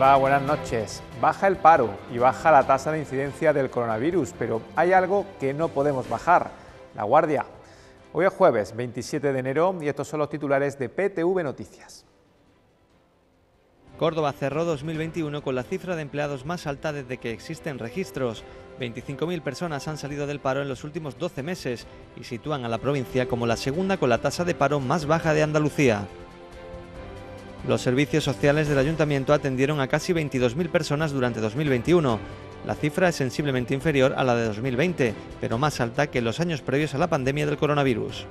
Hola, buenas noches. Baja el paro y baja la tasa de incidencia del coronavirus, pero hay algo que no podemos bajar, la guardia. Hoy es jueves 27 de enero y estos son los titulares de PTV Noticias. Córdoba cerró 2021 con la cifra de empleados más alta desde que existen registros. 25.000 personas han salido del paro en los últimos 12 meses y sitúan a la provincia como la segunda con la tasa de paro más baja de Andalucía. Los servicios sociales del ayuntamiento atendieron a casi 22.000 personas durante 2021. La cifra es sensiblemente inferior a la de 2020, pero más alta que en los años previos a la pandemia del coronavirus.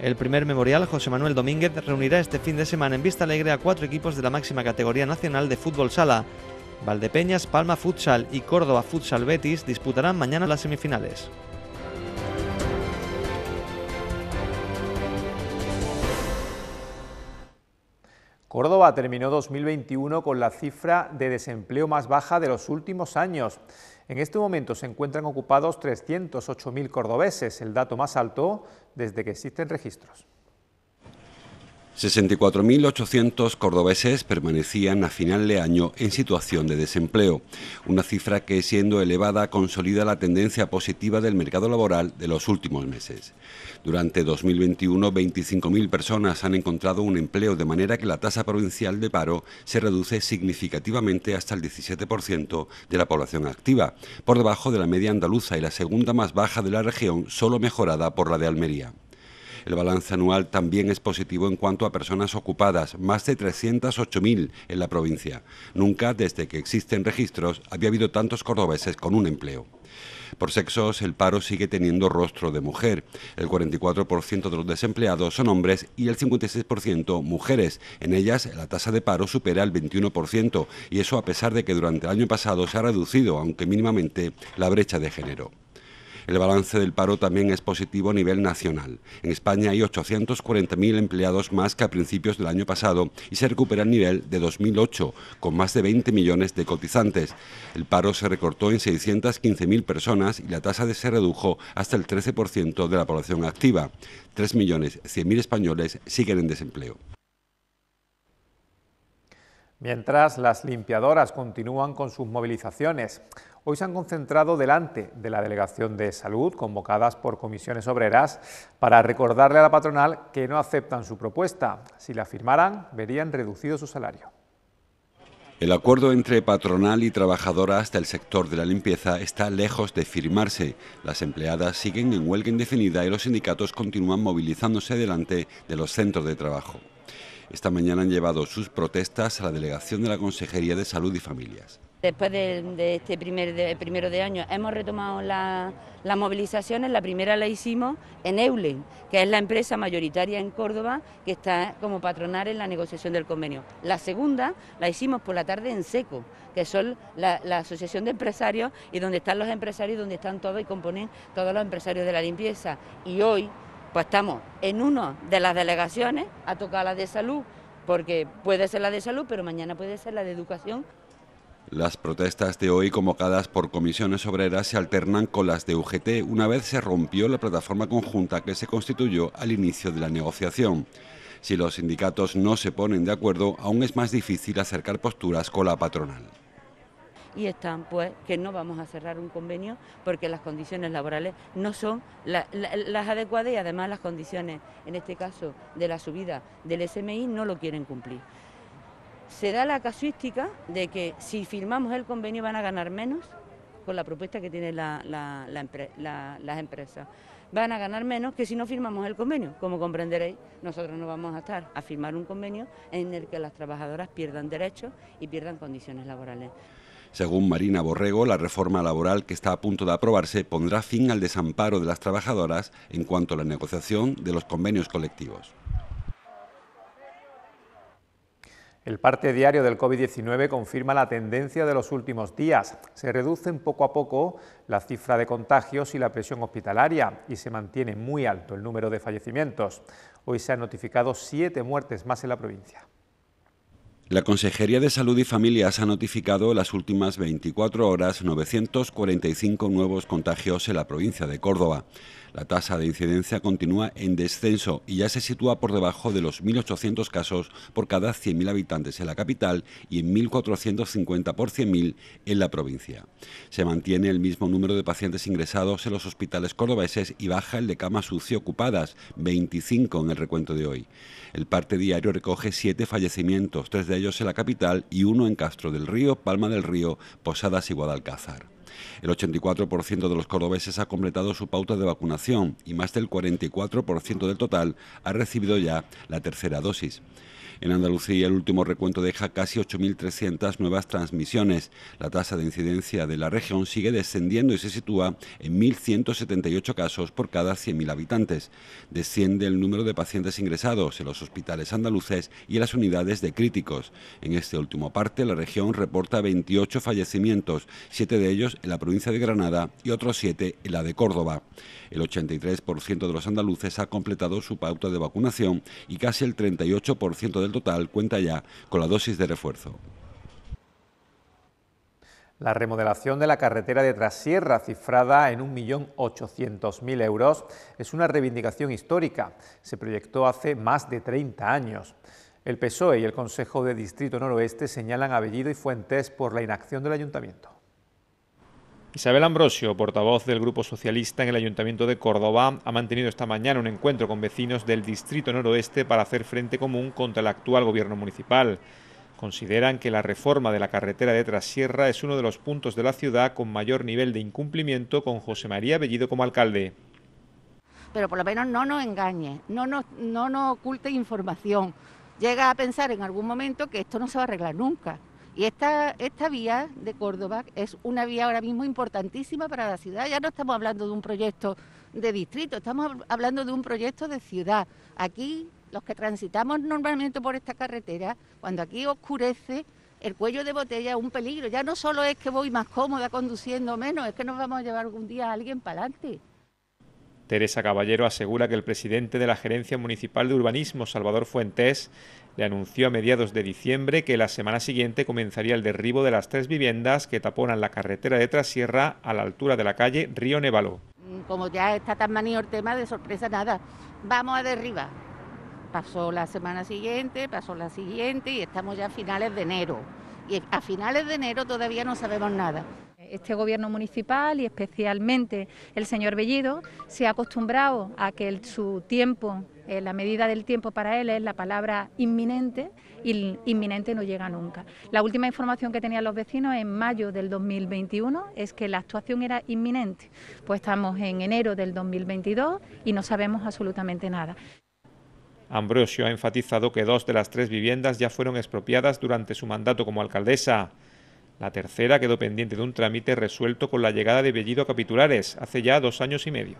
El primer memorial José Manuel Domínguez reunirá este fin de semana en Vista Alegre a cuatro equipos de la máxima categoría nacional de fútbol sala. Valdepeñas, Palma Futsal y Córdoba Futsal Betis disputarán mañana las semifinales. Córdoba terminó 2021 con la cifra de desempleo más baja de los últimos años. En este momento se encuentran ocupados 308.000 cordobeses, el dato más alto desde que existen registros. 64.800 cordobeses permanecían a final de año en situación de desempleo, una cifra que siendo elevada consolida la tendencia positiva del mercado laboral de los últimos meses. Durante 2021, 25.000 personas han encontrado un empleo, de manera que la tasa provincial de paro se reduce significativamente hasta el 17% de la población activa, por debajo de la media andaluza y la segunda más baja de la región, solo mejorada por la de Almería. El balance anual también es positivo en cuanto a personas ocupadas, más de 308.000 en la provincia. Nunca desde que existen registros había habido tantos cordobeses con un empleo. Por sexos, el paro sigue teniendo rostro de mujer. El 44% de los desempleados son hombres y el 56% mujeres. En ellas, la tasa de paro supera el 21%, y eso a pesar de que durante el año pasado se ha reducido, aunque mínimamente, la brecha de género. El balance del paro también es positivo a nivel nacional. En España hay 840.000 empleados más que a principios del año pasado y se recupera el nivel de 2008, con más de 20 millones de cotizantes. El paro se recortó en 615.000 personas y la tasa se redujo hasta el 13% de la población activa. 3.100.000 españoles siguen en desempleo. Mientras, las limpiadoras continúan con sus movilizaciones hoy se han concentrado delante de la Delegación de Salud, convocadas por comisiones obreras, para recordarle a la patronal que no aceptan su propuesta. Si la firmaran, verían reducido su salario. El acuerdo entre patronal y trabajadoras del sector de la limpieza está lejos de firmarse. Las empleadas siguen en huelga indefinida y los sindicatos continúan movilizándose delante de los centros de trabajo. Esta mañana han llevado sus protestas a la delegación de la Consejería de Salud y Familias. Después de, este primer primero de año hemos retomado las movilizaciones. La primera la hicimos en Eulen, que es la empresa mayoritaria en Córdoba que está como patronar en la negociación del convenio. La segunda la hicimos por la tarde en Seco, que es la, asociación de empresarios y donde están los empresarios, donde están todos y componen todos los empresarios de la limpieza. Y hoy pues estamos en una de las delegaciones, a tocar la de salud, porque puede ser la de salud, pero mañana puede ser la de educación. Las protestas de hoy convocadas por comisiones obreras se alternan con las de UGT una vez se rompió la plataforma conjunta que se constituyó al inicio de la negociación. Si los sindicatos no se ponen de acuerdo, aún es más difícil acercar posturas con la patronal. Y están, pues, que no vamos a cerrar un convenio porque las condiciones laborales no son las adecuadas y además las condiciones, en este caso, de la subida del SMI no lo quieren cumplir se da la casuística de que si firmamos el convenio van a ganar menos con la propuesta que tienen la, las empresas. Van a ganar menos que si no firmamos el convenio. Como comprenderéis, nosotros no vamos a estar a firmar un convenio en el que las trabajadoras pierdan derechos y pierdan condiciones laborales. Según Marina Borrego, la reforma laboral que está a punto de aprobarse pondrá fin al desamparo de las trabajadoras en cuanto a la negociación de los convenios colectivos. El parte diario del COVID-19 confirma la tendencia de los últimos días. Se reducen poco a poco la cifra de contagios y la presión hospitalaria y se mantiene muy alto el número de fallecimientos. Hoy se han notificado siete muertes más en la provincia. La Consejería de Salud y Familias ha notificado las últimas 24 horas 945 nuevos contagios en la provincia de Córdoba. La tasa de incidencia continúa en descenso y ya se sitúa por debajo de los 1.800 casos por cada 100.000 habitantes en la capital y en 1.450 por 100.000 en la provincia. Se mantiene el mismo número de pacientes ingresados en los hospitales cordobeses y baja el de camas sucias ocupadas, 25 en el recuento de hoy. El parte diario recoge siete fallecimientos, tres de ellos en la capital y uno en Castro del Río, Palma del Río, Posadas y Guadalcázar. El 84% de los cordobeses ha completado su pauta de vacunación y más del 44% del total ha recibido ya la tercera dosis. En Andalucía, el último recuento deja casi 8.300 nuevas transmisiones. La tasa de incidencia de la región sigue descendiendo y se sitúa en 1.178 casos por cada 100.000 habitantes. Desciende el número de pacientes ingresados en los hospitales andaluces y en las unidades de críticos. En este último parte, la región reporta 28 fallecimientos, siete de ellos en la provincia de Granada y otros siete en la de Córdoba. El 83% de los andaluces ha completado su pauta de vacunación y casi el 38% del total cuenta ya con la dosis de refuerzo. La remodelación de la carretera de Trasierra, cifrada en 1.800.000 euros, es una reivindicación histórica. Se proyectó hace más de 30 años. El PSOE y el Consejo de Distrito Noroeste señalan a Bellido y Fuentes por la inacción del ayuntamiento. Isabel Ambrosio, portavoz del Grupo Socialista en el Ayuntamiento de Córdoba, ha mantenido esta mañana un encuentro con vecinos del Distrito Noroeste para hacer frente común contra el actual Gobierno Municipal. Consideran que la reforma de la carretera de Trasierra es uno de los puntos de la ciudad con mayor nivel de incumplimiento con José María Bellido como alcalde. Pero por lo menos no nos engañe, no nos, no oculte información. Llega a pensar en algún momento que esto no se va a arreglar nunca. Y esta, vía de Córdoba es una vía ahora mismo importantísima para la ciudad. Ya no estamos hablando de un proyecto de distrito, estamos hablando de un proyecto de ciudad. Aquí, los que transitamos normalmente por esta carretera, cuando aquí oscurece, el cuello de botella es un peligro. Ya no solo es que voy más cómoda conduciendo menos, es que nos vamos a llevar algún día a alguien para adelante. Teresa Caballero asegura que el presidente de la Gerencia Municipal de Urbanismo, Salvador Fuentes, le anunció a mediados de diciembre que la semana siguiente comenzaría el derribo de las tres viviendas que taponan la carretera de Trasierra a la altura de la calle Río Nevalo. Mm, como ya está tan manido el tema, de sorpresa nada, vamos a derribar. Pasó la semana siguiente, pasó la siguiente y estamos ya a finales de enero. Y a finales de enero todavía no sabemos nada. Este gobierno municipal y especialmente el señor Bellido se ha acostumbrado a que su tiempo eh, la medida del tiempo para él es la palabra inminente y inminente no llega nunca. La última información que tenían los vecinos en mayo del 2021 es que la actuación era inminente. Pues estamos en enero del 2022 y no sabemos absolutamente nada. Ambrosio ha enfatizado que dos de las tres viviendas ya fueron expropiadas durante su mandato como alcaldesa. La tercera quedó pendiente de un trámite resuelto con la llegada de Bellido a Capitulares hace ya dos años y medio.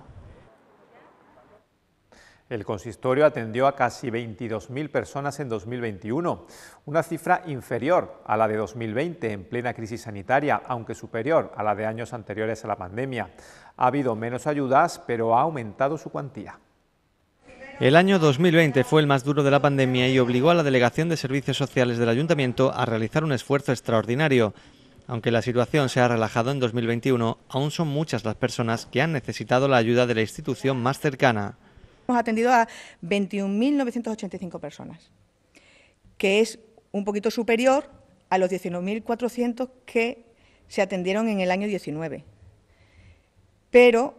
El consistorio atendió a casi 22.000 personas en 2021, una cifra inferior a la de 2020 en plena crisis sanitaria, aunque superior a la de años anteriores a la pandemia. Ha habido menos ayudas, pero ha aumentado su cuantía. El año 2020 fue el más duro de la pandemia y obligó a la Delegación de Servicios Sociales del Ayuntamiento a realizar un esfuerzo extraordinario. Aunque la situación se ha relajado en 2021, aún son muchas las personas que han necesitado la ayuda de la institución más cercana. Hemos atendido a 21.985 personas, que es un poquito superior a los 19.400 que se atendieron en el año 19, pero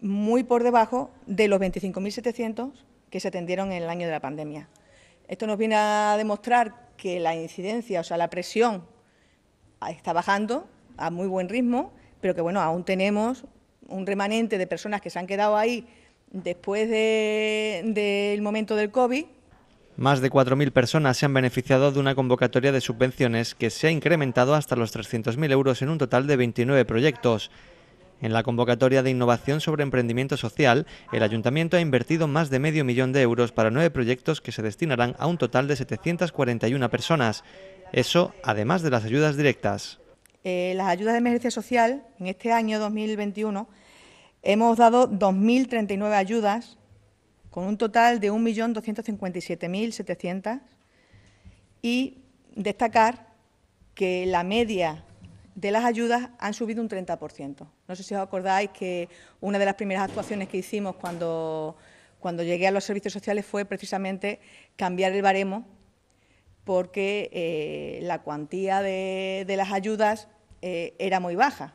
muy por debajo de los 25.700 que se atendieron en el año de la pandemia. Esto nos viene a demostrar que la incidencia, o sea, la presión está bajando a muy buen ritmo, pero que bueno, aún tenemos un remanente de personas que se han quedado ahí Después del momento del COVID, más de 4.000 personas se han beneficiado de una convocatoria de subvenciones que se ha incrementado hasta los 300.000 euros en un total de 29 proyectos. En la convocatoria de innovación sobre emprendimiento social, el ayuntamiento ha invertido más de medio millón de euros para nueve proyectos que se destinarán a un total de 741 personas. Eso, además de las ayudas directas. Eh, las ayudas de emergencia social en este año 2021 Hemos dado 2.039 ayudas, con un total de 1.257.700, y destacar que la media de las ayudas han subido un 30%. No sé si os acordáis que una de las primeras actuaciones que hicimos cuando, llegué a los servicios sociales fue precisamente cambiar el baremo porque eh, la cuantía de, las ayudas eh, era muy baja.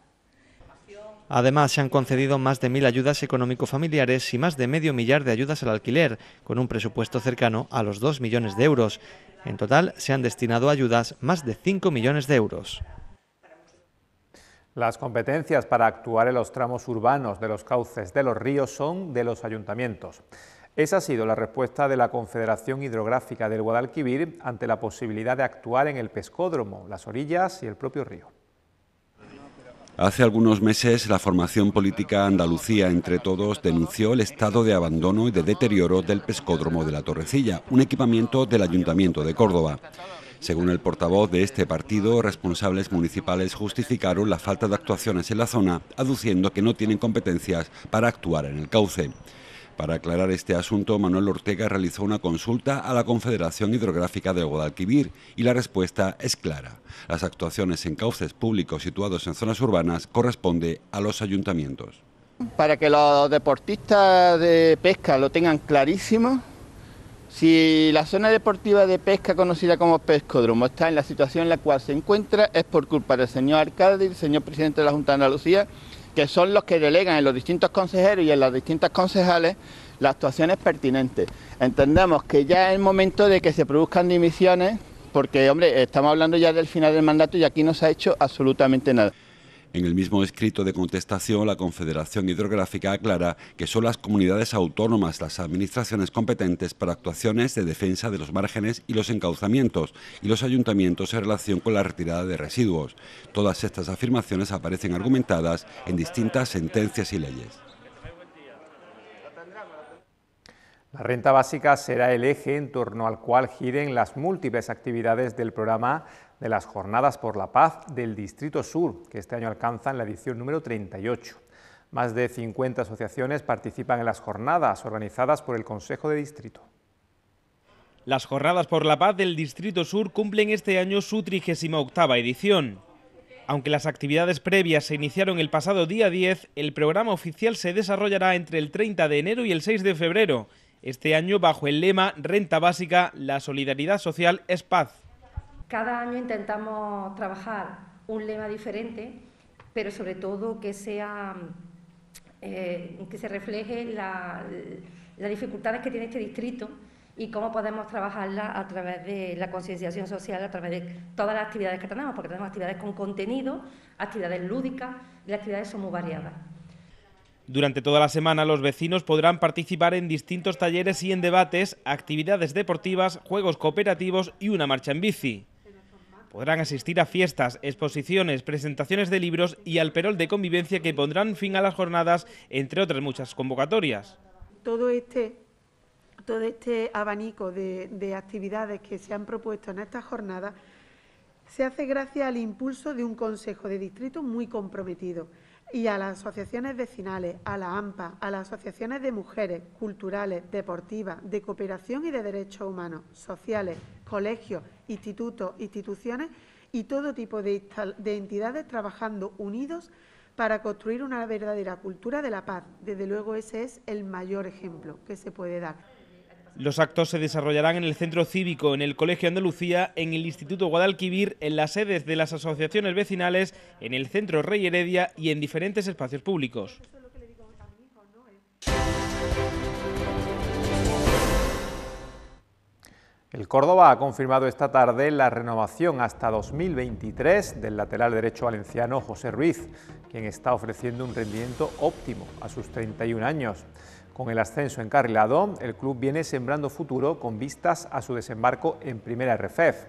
Además, se han concedido más de mil ayudas económico-familiares y más de medio millar de ayudas al alquiler, con un presupuesto cercano a los 2 millones de euros. En total, se han destinado ayudas más de 5 millones de euros. Las competencias para actuar en los tramos urbanos de los cauces de los ríos son de los ayuntamientos. Esa ha sido la respuesta de la Confederación Hidrográfica del Guadalquivir ante la posibilidad de actuar en el pescódromo, las orillas y el propio río. Hace algunos meses, la formación política Andalucía Entre Todos denunció el estado de abandono y de deterioro del pescódromo de la Torrecilla, un equipamiento del Ayuntamiento de Córdoba. Según el portavoz de este partido, responsables municipales justificaron la falta de actuaciones en la zona, aduciendo que no tienen competencias para actuar en el cauce. Para aclarar este asunto, Manuel Ortega realizó una consulta a la Confederación Hidrográfica de Guadalquivir y la respuesta es clara. Las actuaciones en cauces públicos situados en zonas urbanas corresponde a los ayuntamientos. Para que los deportistas de pesca lo tengan clarísimo, si la zona deportiva de pesca conocida como pescodromo está en la situación en la cual se encuentra es por culpa del señor alcalde y el señor presidente de la Junta de Andalucía que son los que delegan en los distintos consejeros y en las distintas concejales las actuaciones pertinentes. Entendemos que ya es el momento de que se produzcan dimisiones, porque, hombre, estamos hablando ya del final del mandato y aquí no se ha hecho absolutamente nada. En el mismo escrito de contestación, la Confederación Hidrográfica aclara que son las comunidades autónomas las administraciones competentes para actuaciones de defensa de los márgenes y los encauzamientos y los ayuntamientos en relación con la retirada de residuos. Todas estas afirmaciones aparecen argumentadas en distintas sentencias y leyes. La renta básica será el eje en torno al cual giren las múltiples actividades del programa de las Jornadas por la Paz del Distrito Sur, que este año alcanzan la edición número 38. Más de 50 asociaciones participan en las jornadas organizadas por el Consejo de Distrito. Las Jornadas por la Paz del Distrito Sur cumplen este año su 38 edición. Aunque las actividades previas se iniciaron el pasado día 10, el programa oficial se desarrollará entre el 30 de enero y el 6 de febrero, este año bajo el lema Renta Básica, la solidaridad social es paz. Cada año intentamos trabajar un lema diferente, pero sobre todo que, sea, eh, que se refleje las dificultades que tiene este distrito y cómo podemos trabajarla a través de la concienciación social, a través de todas las actividades que tenemos, porque tenemos actividades con contenido, actividades lúdicas y las actividades son muy variadas. Durante toda la semana los vecinos podrán participar en distintos talleres y en debates, actividades deportivas, juegos cooperativos y una marcha en bici. Podrán asistir a fiestas, exposiciones, presentaciones de libros y al perol de convivencia que pondrán fin a las jornadas, entre otras muchas convocatorias. Todo este, este abanico de, actividades que se han propuesto en esta jornada se hace gracias al impulso de un Consejo de Distrito muy comprometido y a las asociaciones vecinales, a la AMPA, a las asociaciones de mujeres, culturales, deportivas, de cooperación y de derechos humanos, sociales, colegios, institutos, instituciones y todo tipo de, entidades trabajando unidos para construir una verdadera cultura de la paz. Desde luego ese es el mayor ejemplo que se puede dar. Los actos se desarrollarán en el Centro Cívico, en el Colegio Andalucía, en el Instituto Guadalquivir, en las sedes de las asociaciones vecinales, en el Centro Rey Heredia y en diferentes espacios públicos. El Córdoba ha confirmado esta tarde la renovación hasta 2023 del lateral derecho valenciano José Ruiz, quien está ofreciendo un rendimiento óptimo a sus 31 años. Con el ascenso encarrilado, el club viene sembrando futuro con vistas a su desembarco en Primera RFEF. E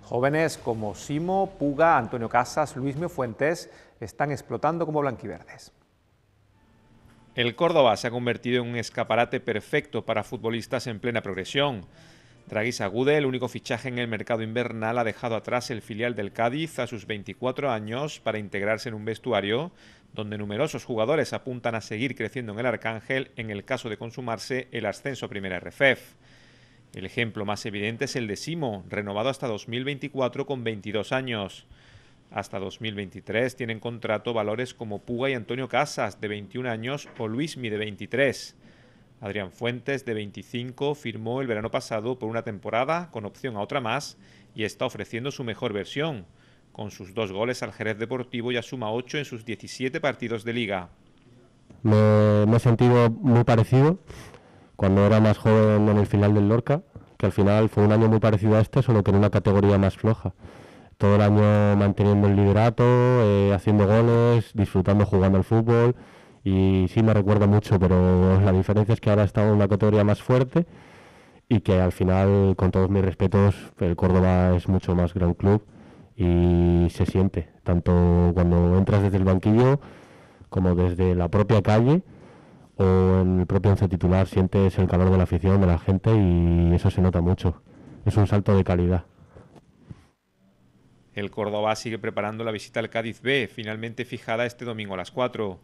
Jóvenes como Simo, Puga, Antonio Casas, Luis Miofuentes están explotando como blanquiverdes. El Córdoba se ha convertido en un escaparate perfecto para futbolistas en plena progresión. Draghi agude el único fichaje en el mercado invernal, ha dejado atrás el filial del Cádiz a sus 24 años para integrarse en un vestuario donde numerosos jugadores apuntan a seguir creciendo en el Arcángel en el caso de consumarse el ascenso a Primera RFEF. E el ejemplo más evidente es el de Simo, renovado hasta 2024 con 22 años. Hasta 2023 tienen contrato valores como Puga y Antonio Casas, de 21 años, o Luis Luismi, de 23. Adrián Fuentes, de 25, firmó el verano pasado por una temporada, con opción a otra más, y está ofreciendo su mejor versión con sus dos goles al Jerez Deportivo ya suma ocho en sus 17 partidos de liga. Me, he sentido muy parecido cuando era más joven en el final del Lorca, que al final fue un año muy parecido a este, solo que en una categoría más floja. Todo el año manteniendo el liderato, eh, haciendo goles, disfrutando jugando al fútbol y sí me recuerda mucho, pero la diferencia es que ahora estado... en una categoría más fuerte y que al final, con todos mis respetos, el Córdoba es mucho más gran club y se siente, tanto cuando entras desde el banquillo como desde la propia calle o en el propio once titular, sientes el calor de la afición, de la gente y eso se nota mucho. Es un salto de calidad. El Córdoba sigue preparando la visita al Cádiz B, finalmente fijada este domingo a las 4.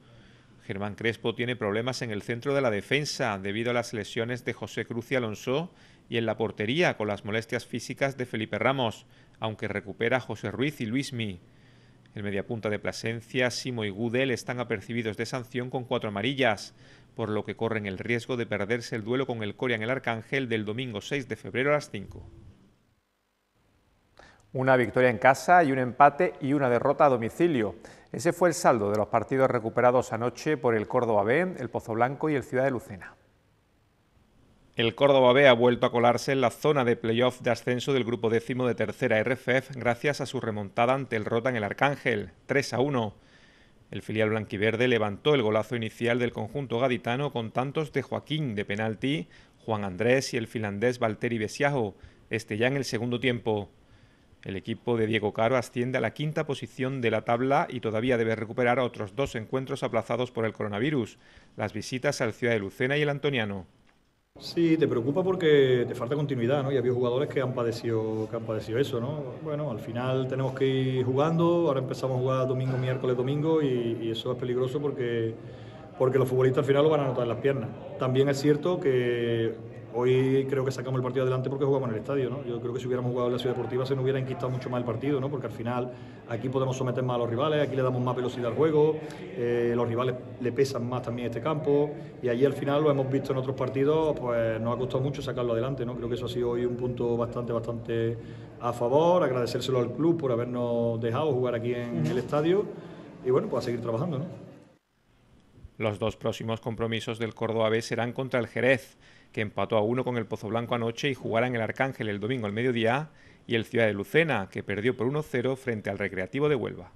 Germán Crespo tiene problemas en el centro de la defensa debido a las lesiones de José Cruz y Alonso y en la portería con las molestias físicas de Felipe Ramos aunque recupera José Ruiz y Luis Mi. El mediapunta de Plasencia, Simo y Gudel están apercibidos de sanción con cuatro amarillas, por lo que corren el riesgo de perderse el duelo con el Corea en el Arcángel del domingo 6 de febrero a las 5. Una victoria en casa y un empate y una derrota a domicilio. Ese fue el saldo de los partidos recuperados anoche por el Córdoba B, el Pozo Blanco y el Ciudad de Lucena. El Córdoba B ha vuelto a colarse en la zona de playoff de ascenso del grupo décimo de tercera RFF gracias a su remontada ante el Rota en el Arcángel, 3 a 1. El filial blanquiverde levantó el golazo inicial del conjunto gaditano con tantos de Joaquín de penalti, Juan Andrés y el finlandés Valteri Besiajo, este ya en el segundo tiempo. El equipo de Diego Caro asciende a la quinta posición de la tabla y todavía debe recuperar otros dos encuentros aplazados por el coronavirus, las visitas al Ciudad de Lucena y el Antoniano. Sí, te preocupa porque te falta continuidad, ¿no? Y había jugadores que han padecido, que han padecido eso, ¿no? Bueno, al final tenemos que ir jugando, ahora empezamos a jugar domingo, miércoles, domingo y, eso es peligroso porque, porque los futbolistas al final lo van a notar en las piernas. También es cierto que Hoy creo que sacamos el partido adelante porque jugamos en el estadio, ¿no? Yo creo que si hubiéramos jugado en la ciudad deportiva se nos hubiera enquistado mucho más el partido, ¿no? Porque al final aquí podemos someter más a los rivales, aquí le damos más velocidad al juego, eh, los rivales le pesan más también este campo y allí al final lo hemos visto en otros partidos, pues nos ha costado mucho sacarlo adelante, ¿no? Creo que eso ha sido hoy un punto bastante, bastante a favor, agradecérselo al club por habernos dejado jugar aquí en el estadio y bueno, pues a seguir trabajando, ¿no? Los dos próximos compromisos del Córdoba B serán contra el Jerez que empató a uno con el Pozo Blanco anoche y jugará en el Arcángel el domingo al mediodía, y el Ciudad de Lucena, que perdió por 1-0 frente al Recreativo de Huelva.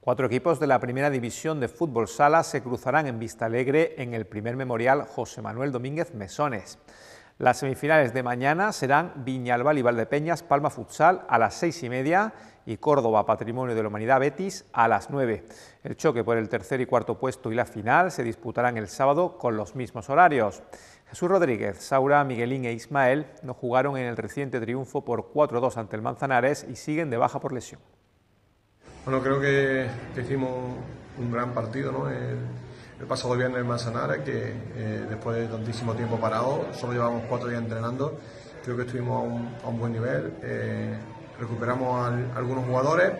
Cuatro equipos de la primera división de fútbol sala se cruzarán en Alegre en el primer memorial José Manuel Domínguez Mesones. Las semifinales de mañana serán Viñalbal y Valdepeñas Palma Futsal a las seis y media y Córdoba Patrimonio de la Humanidad Betis a las 9. El choque por el tercer y cuarto puesto y la final se disputarán el sábado con los mismos horarios. Jesús Rodríguez, Saura, Miguelín e Ismael ...nos jugaron en el reciente triunfo por 4-2 ante el Manzanares y siguen de baja por lesión. Bueno, creo que, hicimos un gran partido, ¿no? El, pasado viernes en Manzanares, que eh, después de tantísimo tiempo parado, solo llevamos cuatro días entrenando, creo que estuvimos a un, buen nivel. Eh, recuperamos algunos jugadores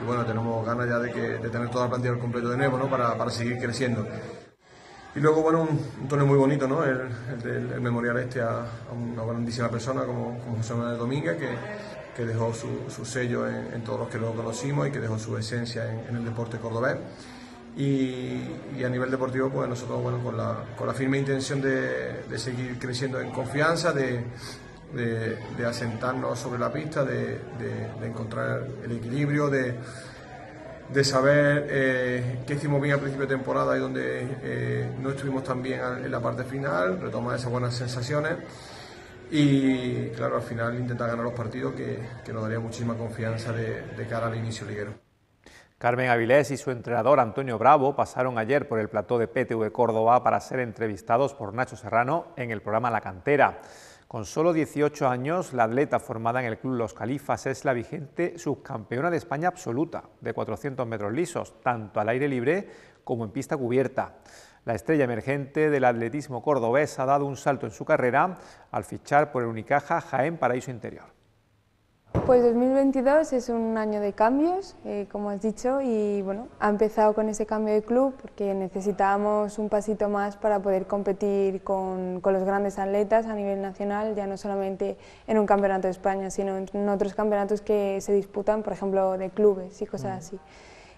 y bueno, tenemos ganas ya de, de tener toda la plantilla completa completo de nuevo para, seguir creciendo. Y luego, bueno, un, tono muy bonito, ¿no? El, el, memorial este a, una grandísima persona como, José Manuel Domínguez, que, que dejó su, su sello en, todos los que lo conocimos y que dejó su esencia en, el deporte cordobés. Y, a nivel deportivo, pues nosotros, bueno, con la, con la firme intención de, de seguir creciendo en confianza, de, de, asentarnos sobre la pista, de, encontrar el equilibrio, de, saber eh, qué hicimos bien al principio de temporada y donde eh, no estuvimos tan bien en la parte final, retomar esas buenas sensaciones y, claro, al final intentar ganar los partidos que, nos daría muchísima confianza de, de cara al inicio liguero. Carmen Avilés y su entrenador Antonio Bravo pasaron ayer por el plató de PTV Córdoba para ser entrevistados por Nacho Serrano en el programa La Cantera. Con solo 18 años, la atleta formada en el Club Los Califas es la vigente subcampeona de España absoluta de 400 metros lisos, tanto al aire libre como en pista cubierta. La estrella emergente del atletismo cordobés ha dado un salto en su carrera al fichar por el Unicaja Jaén Paraíso Interior. Pues 2022 es un año de cambios, eh, como has dicho, y bueno, ha empezado con ese cambio de club porque necesitábamos un pasito más para poder competir con, los grandes atletas a nivel nacional, ya no solamente en un campeonato de España, sino en, en otros campeonatos que se disputan, por ejemplo, de clubes y cosas mm. así.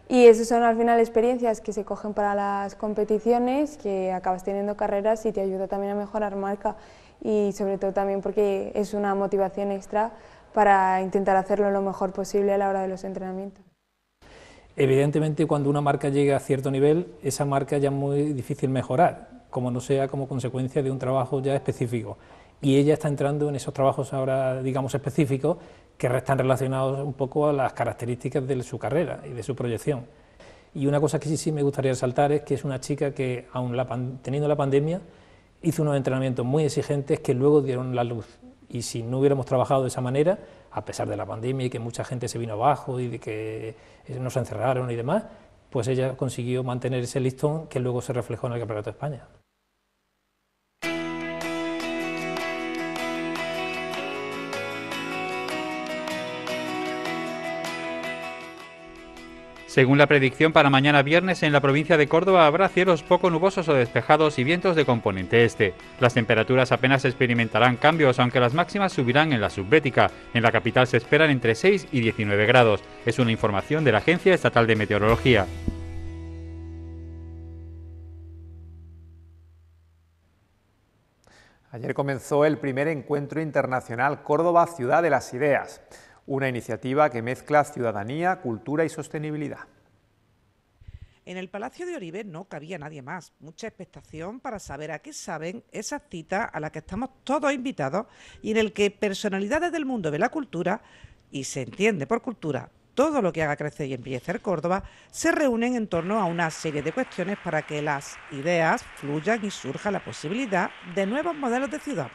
Y esas son al final experiencias que se cogen para las competiciones, que acabas teniendo carreras y te ayuda también a mejorar marca y sobre todo también porque es una motivación extra para intentar hacerlo lo mejor posible a la hora de los entrenamientos. Evidentemente, cuando una marca llega a cierto nivel, esa marca ya es muy difícil mejorar, como no sea como consecuencia de un trabajo ya específico. Y ella está entrando en esos trabajos ahora, digamos, específicos, que están relacionados un poco a las características de su carrera y de su proyección. Y una cosa que sí, sí me gustaría resaltar es que es una chica que, aun la teniendo la pandemia, hizo unos entrenamientos muy exigentes que luego dieron la luz y si no hubiéramos trabajado de esa manera, a pesar de la pandemia y que mucha gente se vino abajo y de que eh, nos encerraron y demás, pues ella consiguió mantener ese listón que luego se reflejó en el Campeonato de España. Según la predicción para mañana viernes en la provincia de Córdoba habrá cielos poco nubosos o despejados y vientos de componente este. Las temperaturas apenas experimentarán cambios, aunque las máximas subirán en la subbética. En la capital se esperan entre 6 y 19 grados. Es una información de la Agencia Estatal de Meteorología. Ayer comenzó el primer encuentro internacional Córdoba Ciudad de las Ideas una iniciativa que mezcla ciudadanía, cultura y sostenibilidad. En el Palacio de Oribe no cabía nadie más. Mucha expectación para saber a qué saben esa cita a la que estamos todos invitados y en el que personalidades del mundo de la cultura, y se entiende por cultura todo lo que haga crecer y embellecer Córdoba, se reúnen en torno a una serie de cuestiones para que las ideas fluyan y surja la posibilidad de nuevos modelos de ciudad.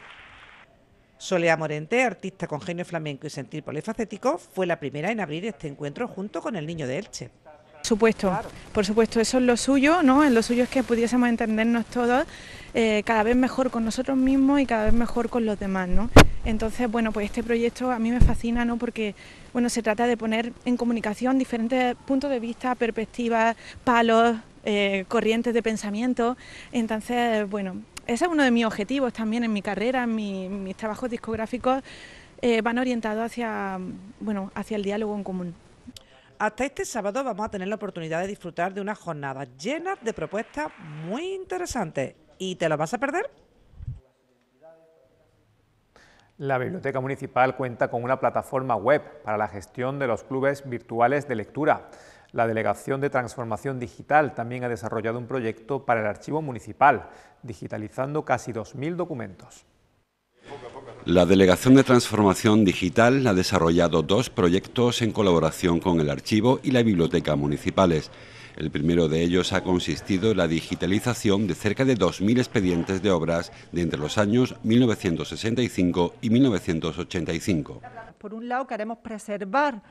Solea Morente, artista con genio flamenco y sentir polifacético, fue la primera en abrir este encuentro junto con el niño de Elche. Por supuesto, por supuesto, eso es lo suyo, ¿no? En lo suyo es que pudiésemos entendernos todos eh, cada vez mejor con nosotros mismos y cada vez mejor con los demás, ¿no? Entonces, bueno, pues este proyecto a mí me fascina, ¿no? Porque, bueno, se trata de poner en comunicación diferentes puntos de vista, perspectivas, palos, eh, corrientes de pensamiento. Entonces, bueno, ese es uno de mis objetivos también en mi carrera, en mis trabajos discográficos eh, van orientados hacia, hacia el diálogo en común. Hasta este sábado vamos a tener la oportunidad de disfrutar de una jornada llena de propuestas muy interesantes. ¿Y te las vas a perder? La Biblioteca Municipal cuenta con una plataforma web para la gestión de los clubes virtuales de lectura. La Delegación de Transformación Digital también ha desarrollado un proyecto para el Archivo Municipal, digitalizando casi 2.000 documentos. La Delegación de Transformación Digital ha desarrollado dos proyectos en colaboración con el Archivo y la Biblioteca Municipales. El primero de ellos ha consistido en la digitalización de cerca de 2.000 expedientes de obras de entre los años 1965 y 1985. Por un lado, queremos preservar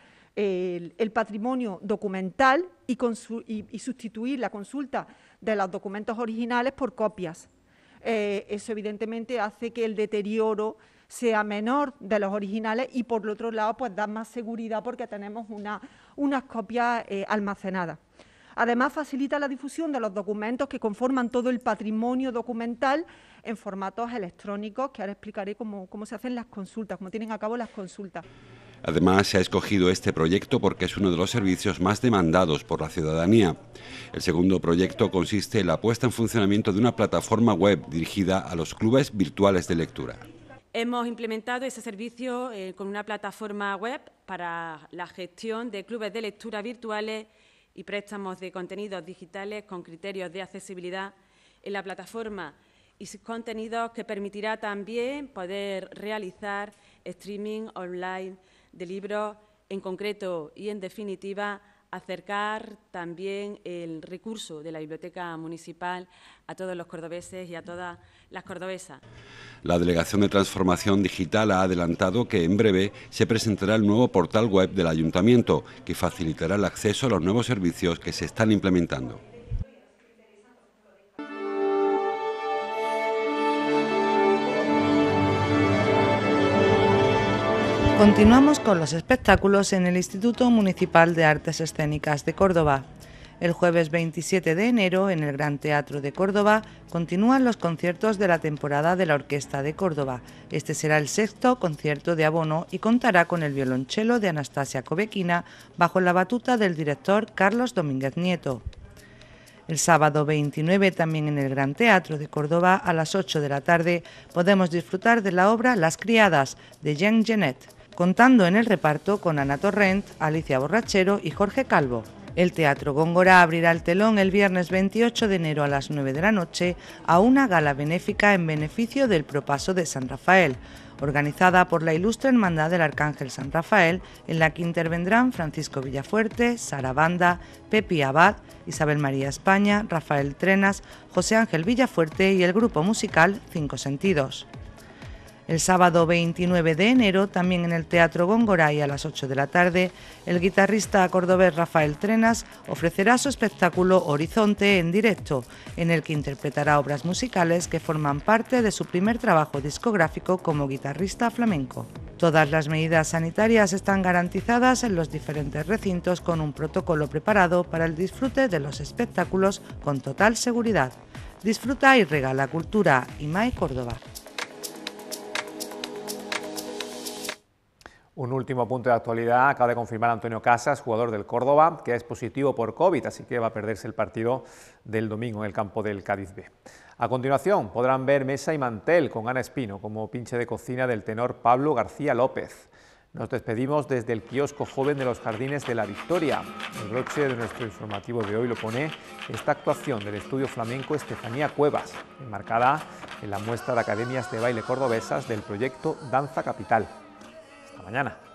el, patrimonio documental y, sustituir la consulta de los documentos originales por copias. Eh, eso evidentemente hace que el deterioro sea menor de los originales y por el otro lado pues da más seguridad porque tenemos unas copias eh, almacenadas. Además, facilita la difusión de los documentos que conforman todo el patrimonio documental en formatos electrónicos, que ahora explicaré cómo, cómo se hacen las consultas, cómo tienen a cabo las consultas. Además, se ha escogido este proyecto porque es uno de los servicios más demandados por la ciudadanía. El segundo proyecto consiste en la puesta en funcionamiento de una plataforma web dirigida a los clubes virtuales de lectura. Hemos implementado ese servicio eh, con una plataforma web para la gestión de clubes de lectura virtuales y préstamos de contenidos digitales con criterios de accesibilidad en la plataforma y sus contenidos que permitirá también poder realizar streaming online de libro, en concreto y en definitiva, acercar también el recurso de la Biblioteca Municipal a todos los cordobeses y a todas las cordobesas. La Delegación de Transformación Digital ha adelantado que en breve se presentará el nuevo portal web del Ayuntamiento, que facilitará el acceso a los nuevos servicios que se están implementando. Continuamos con los espectáculos en el Instituto Municipal de Artes Escénicas de Córdoba. El jueves 27 de enero, en el Gran Teatro de Córdoba, continúan los conciertos de la temporada de la Orquesta de Córdoba. Este será el sexto concierto de abono y contará con el violonchelo de Anastasia covequina bajo la batuta del director Carlos Domínguez Nieto. El sábado 29, también en el Gran Teatro de Córdoba, a las 8 de la tarde, podemos disfrutar de la obra Las Criadas, de Jean Genet contando en el reparto con Ana Torrent, Alicia Borrachero y Jorge Calvo. El Teatro Góngora abrirá el telón el viernes 28 de enero a las 9 de la noche a una gala benéfica en beneficio del Propaso de San Rafael, organizada por la Ilustre Hermandad del Arcángel San Rafael, en la que intervendrán Francisco Villafuerte, Sara Banda, Pepi Abad, Isabel María España, Rafael Trenas, José Ángel Villafuerte y el grupo musical Cinco Sentidos. El sábado 29 de enero, también en el Teatro y a las 8 de la tarde, el guitarrista cordobés Rafael Trenas ofrecerá su espectáculo Horizonte en directo, en el que interpretará obras musicales que forman parte de su primer trabajo discográfico como guitarrista flamenco. Todas las medidas sanitarias están garantizadas en los diferentes recintos con un protocolo preparado para el disfrute de los espectáculos con total seguridad. Disfruta y regala cultura. IMAE Córdoba. Un último punto de actualidad, acaba de confirmar Antonio Casas, jugador del Córdoba, que es positivo por COVID, así que va a perderse el partido del domingo en el campo del Cádiz B. A continuación podrán ver Mesa y Mantel con Ana Espino como pinche de cocina del tenor Pablo García López. Nos despedimos desde el kiosco joven de los Jardines de la Victoria. El broche de nuestro informativo de hoy lo pone esta actuación del estudio flamenco Estefanía Cuevas, enmarcada en la muestra de academias de baile cordobesas del proyecto Danza Capital mañana.